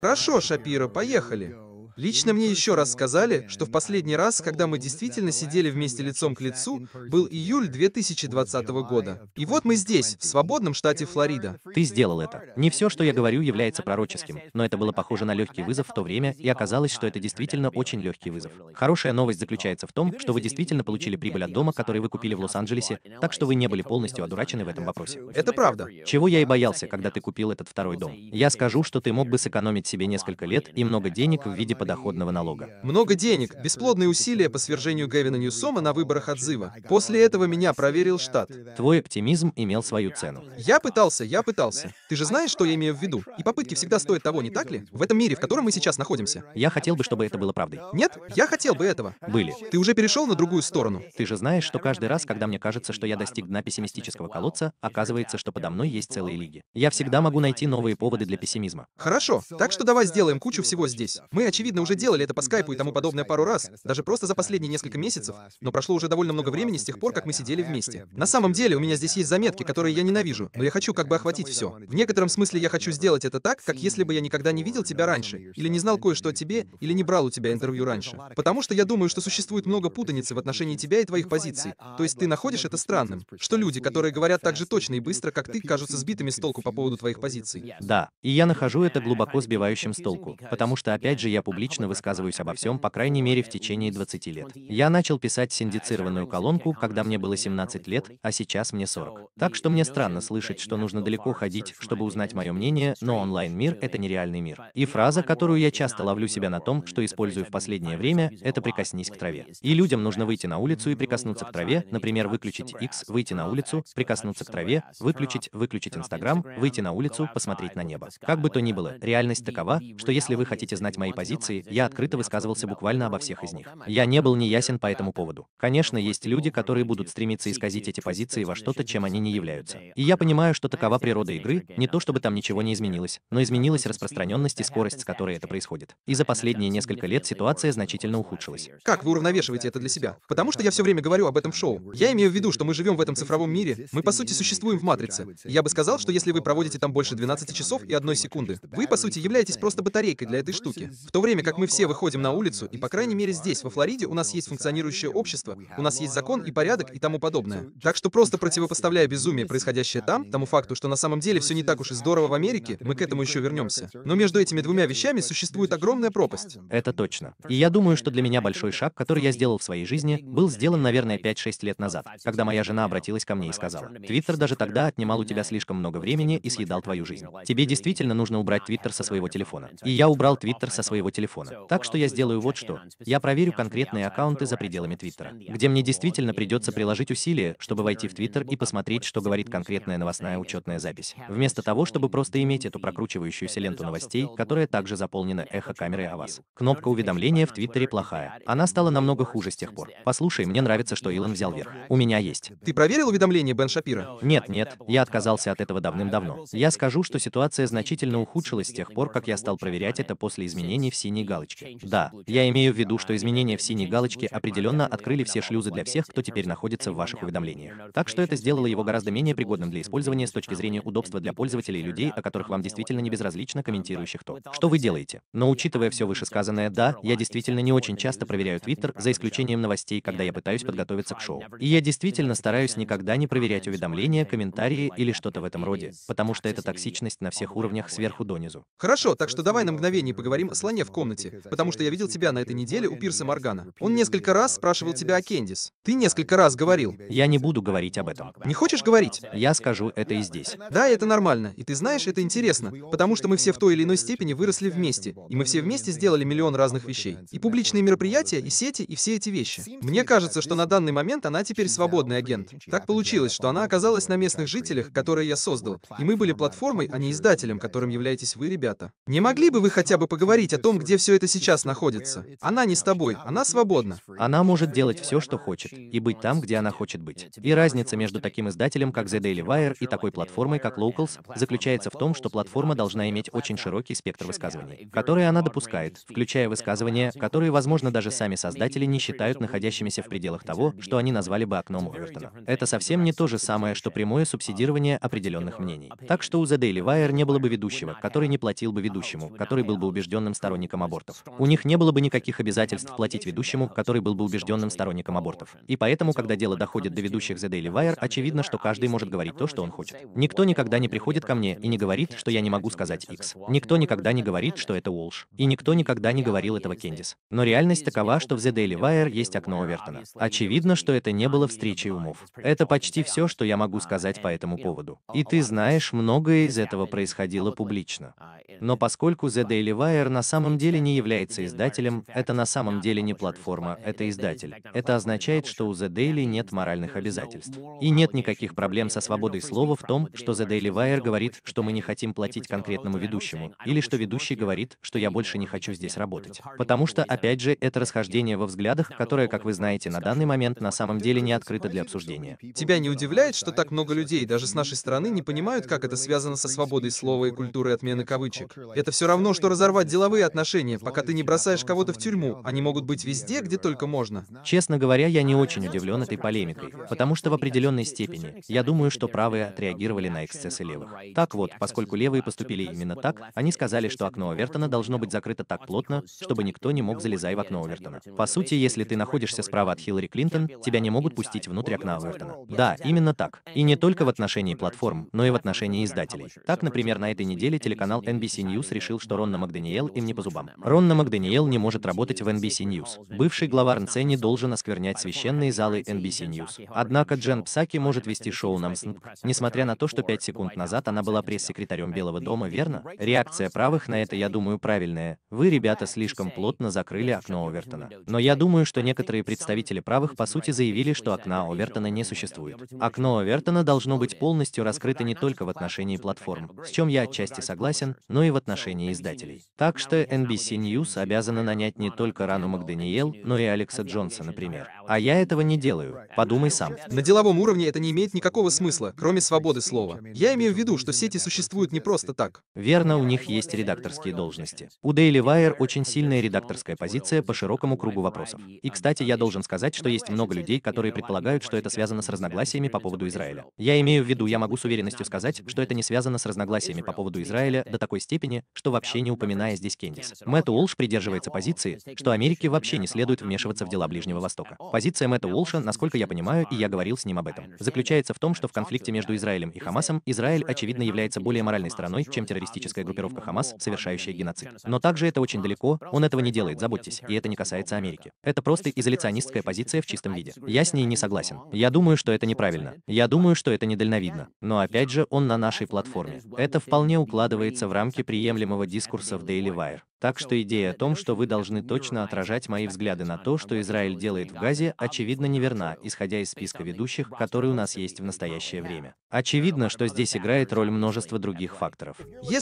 Хорошо, Шапира, поехали. Лично мне еще раз сказали, что в последний раз, когда мы действительно сидели вместе лицом к лицу, был июль 2020 года. И вот мы здесь, в свободном штате Флорида. Ты сделал это. Не все, что я говорю, является пророческим, но это было похоже на легкий вызов в то время, и оказалось, что это действительно очень легкий вызов. Хорошая новость заключается в том, что вы действительно получили прибыль от дома, который вы купили в Лос-Анджелесе, так что вы не были полностью одурачены в этом вопросе. Это правда. Чего я и боялся, когда ты купил этот второй дом. Я скажу, что ты мог бы сэкономить себе несколько лет и много денег в виде под подоходного налога. Много денег, бесплодные усилия по свержению Гевина Ньюсома на выборах отзыва. После этого меня проверил штат. Твой оптимизм имел свою цену. Я пытался, я пытался. Ты же знаешь, что я имею в виду? И попытки всегда стоят того, не так ли? В этом мире, в котором мы сейчас находимся. Я хотел бы, чтобы это было правдой. Нет, я хотел бы этого. Были. Ты уже перешел на другую сторону. Ты же знаешь, что каждый раз, когда мне кажется, что я достиг дна пессимистического колодца, оказывается, что подо мной есть целые лиги. Я всегда могу найти новые поводы для пессимизма. Хорошо, так что давай сделаем кучу всего здесь. Мы, очевидно, Очевидно, уже делали это по скайпу и тому подобное пару раз, даже просто за последние несколько месяцев, но прошло уже довольно много времени с тех пор, как мы сидели вместе. На самом деле, у меня здесь есть заметки, которые я ненавижу, но я хочу как бы охватить все. В некотором смысле я хочу сделать это так, как если бы я никогда не видел тебя раньше, или не знал кое-что о тебе, или не брал у тебя интервью раньше. Потому что я думаю, что существует много путаницы в отношении тебя и твоих позиций. То есть ты находишь это странным, что люди, которые говорят так же точно и быстро, как ты, кажутся сбитыми с толку по поводу твоих позиций. Да, и я нахожу это глубоко сбивающим с толку, потому что, опять же, я публично публично высказываюсь обо всем, по крайней мере, в течение 20 лет. Я начал писать синдицированную колонку, когда мне было 17 лет, а сейчас мне 40. Так что мне странно слышать, что нужно далеко ходить, чтобы узнать мое мнение, но онлайн-мир — это нереальный мир. И фраза, которую я часто ловлю себя на том, что использую в последнее время, это «прикоснись к траве». И людям нужно выйти на улицу и прикоснуться к траве, например, выключить X, выйти на улицу, прикоснуться к траве, выключить, выключить Instagram, выйти на улицу, посмотреть на небо. Как бы то ни было, реальность такова, что если вы хотите знать мои позиции, комментарии, я открыто высказывался буквально обо всех из них. Я не был неясен по этому поводу. Конечно, есть люди, которые будут стремиться исказить эти позиции во что-то, чем они не являются. И я понимаю, что такова природа игры, не то чтобы там ничего не изменилось, но изменилась распространенность и скорость, с которой это происходит. И за последние несколько лет ситуация значительно ухудшилась. Как вы уравновешиваете это для себя? Потому что я все время говорю об этом в шоу. Я имею в виду, что мы живем в этом цифровом мире, мы по сути существуем в матрице. Я бы сказал, что если вы проводите там больше 12 часов и одной секунды, вы по сути являетесь просто батарейкой для этой штуки. В то время время как мы все выходим на улицу, и по крайней мере здесь, во Флориде, у нас есть функционирующее общество, у нас есть закон и порядок и тому подобное. Так что просто противопоставляя безумие, происходящее там, тому факту, что на самом деле все не так уж и здорово в Америке, мы к этому еще вернемся. Но между этими двумя вещами существует огромная пропасть. Это точно. И я думаю, что для меня большой шаг, который я сделал в своей жизни, был сделан, наверное, 5-6 лет назад, когда моя жена обратилась ко мне и сказала, «Твиттер даже тогда отнимал у тебя слишком много времени и съедал твою жизнь. Тебе действительно нужно убрать Твиттер со своего телефона». И я убрал Твиттер со своего телефона телефона. Так что я сделаю вот что. Я проверю конкретные аккаунты за пределами Твиттера, где мне действительно придется приложить усилия, чтобы войти в Твиттер и посмотреть, что говорит конкретная новостная учетная запись. Вместо того, чтобы просто иметь эту прокручивающуюся uh, ленту новостей, которая также заполнена эхо-камерой о вас. Кнопка уведомления в Твиттере плохая. Она стала намного хуже с тех пор. Послушай, мне нравится, что Илон взял верх. У меня есть. Ты проверил уведомление Бен Шапира? Нет, нет. Я отказался от этого давным-давно. Я скажу, что ситуация значительно ухудшилась с тех пор, как я стал проверять это после изменений в синей синей галочке. Да, я имею в виду, что изменения в синей галочке определенно открыли все шлюзы для всех, кто теперь находится в ваших уведомлениях. Так что это сделало его гораздо менее пригодным для использования с точки зрения удобства для пользователей и людей, о которых вам действительно не безразлично комментирующих то, что вы делаете. Но учитывая все вышесказанное, да, я действительно не очень часто проверяю Twitter, за исключением новостей, когда я пытаюсь подготовиться к шоу. И я действительно стараюсь никогда не проверять уведомления, комментарии или что-то в этом роде, потому что это токсичность на всех уровнях сверху донизу. Хорошо, так что давай на мгновение поговорим о слоне в комнате комнате, потому что я видел тебя на этой неделе у Пирса Моргана. Он несколько раз спрашивал тебя о Кендис. Ты несколько раз говорил. Я не буду говорить об этом. Не хочешь говорить? Я скажу это и здесь. Да, это нормально. И ты знаешь, это интересно, потому что мы все в той или иной степени выросли вместе, и мы все вместе сделали миллион разных вещей. И публичные мероприятия, и сети, и все эти вещи. Мне кажется, что на данный момент она теперь свободный агент. Так получилось, что она оказалась на местных жителях, которые я создал, и мы были платформой, а не издателем, которым являетесь вы, ребята. Не могли бы вы хотя бы поговорить о том, где все это сейчас находится. Она не с тобой, она свободна. Она может делать все, что хочет, и быть там, где она хочет быть. И разница между таким издателем, как The Daily Wire, и такой платформой, как Locals, заключается в том, что платформа должна иметь очень широкий спектр высказываний, которые она допускает, включая высказывания, которые, возможно, даже сами создатели не считают находящимися в пределах того, что они назвали бы окном Овертона. Это совсем не то же самое, что прямое субсидирование определенных мнений. Так что у The Daily Wire не было бы ведущего, который не платил бы ведущему, который был бы убежденным сторонником абортов. У них не было бы никаких обязательств платить ведущему, который был бы убежденным сторонником абортов. И поэтому, когда дело доходит до ведущих The Daily Wire, очевидно, что каждый может говорить то, что он хочет. Никто никогда не приходит ко мне и не говорит, что я не могу сказать X. Никто никогда не говорит, что это Уолш. И никто никогда не говорил этого Кендис. Но реальность такова, что в The Daily Wire есть окно Овертона. Очевидно, что это не было встречей умов. Это почти все, что я могу сказать по этому поводу. И ты знаешь, многое из этого происходило публично. Но поскольку The Daily Wire на самом деле если не является издателем, это на самом деле не платформа, это издатель. Это означает, что у The Daily нет моральных обязательств. И нет никаких проблем со свободой слова в том, что The Daily Wire говорит, что мы не хотим платить конкретному ведущему, или что ведущий говорит, что я больше не хочу здесь работать. Потому что, опять же, это расхождение во взглядах, которое, как вы знаете, на данный момент на самом деле не открыто для обсуждения. Тебя не удивляет, что так много людей, даже с нашей стороны, не понимают, как это связано со свободой слова и культурой отмены кавычек? Это все равно, что разорвать деловые отношения наказание, пока ты не бросаешь кого-то в тюрьму. Они могут быть везде, где только можно. Честно говоря, я не очень удивлен этой полемикой, потому что в определенной степени я думаю, что правые отреагировали на эксцессы левых. Так вот, поскольку левые поступили именно так, они сказали, что окно Овертона должно быть закрыто так плотно, чтобы никто не мог залезать в окно Овертона. По сути, если ты находишься справа от Хиллари Клинтон, тебя не могут пустить внутрь окна Овертона. Да, именно так. И не только в отношении платформ, но и в отношении издателей. Так, например, на этой неделе телеканал NBC News решил, что Ронна Макданиэл им не по зубам. Рон Макдэниел не может работать в NBC News. Бывший глава РНЦ не должен осквернять священные залы NBC News. Однако Джен Псаки может вести шоу на МСНП, несмотря на то, что пять секунд назад она была пресс-секретарем Белого дома, верно? Реакция правых на это, я думаю, правильная. Вы, ребята, слишком плотно закрыли окно Овертона. Но я думаю, что некоторые представители правых по сути заявили, что окна Овертона не существует. Окно Овертона должно быть полностью раскрыто не только в отношении платформ, с чем я отчасти согласен, но и в отношении издателей. Так что NBC ABC News обязана нанять не только Рану Макданиел, но и Алекса Джонса, например. А я этого не делаю, подумай сам. На деловом уровне это не имеет никакого смысла, кроме свободы слова. Я имею в виду, что сети существуют не просто так. Верно, у них есть редакторские должности. У Daily Wire очень сильная редакторская позиция по широкому кругу вопросов. И, кстати, я должен сказать, что есть много людей, которые предполагают, что это связано с разногласиями по поводу Израиля. Я имею в виду, я могу с уверенностью сказать, что это не связано с разногласиями по поводу Израиля до такой степени, что вообще не упоминая здесь Кендис. Мэтт Уолш придерживается позиции, что Америке вообще не следует вмешиваться в дела Ближнего Востока. Позиция Мэтта Уолша, насколько я понимаю, и я говорил с ним об этом, заключается в том, что в конфликте между Израилем и Хамасом Израиль, очевидно, является более моральной стороной, чем террористическая группировка Хамас, совершающая геноцид. Но также это очень далеко, он этого не делает, заботьтесь, и это не касается Америки. Это просто изоляционистская позиция в чистом виде. Я с ней не согласен. Я думаю, что это неправильно. Я думаю, что это недальновидно. Но опять же, он на нашей платформе. Это вполне укладывается в рамки приемлемого дискурса в Daily Wire. Так что идея о том, что вы должны точно отражать мои взгляды на то, что Израиль делает в Газе, очевидно неверна, исходя из списка ведущих, который у нас есть в настоящее время. Очевидно, что здесь играет роль множество других факторов.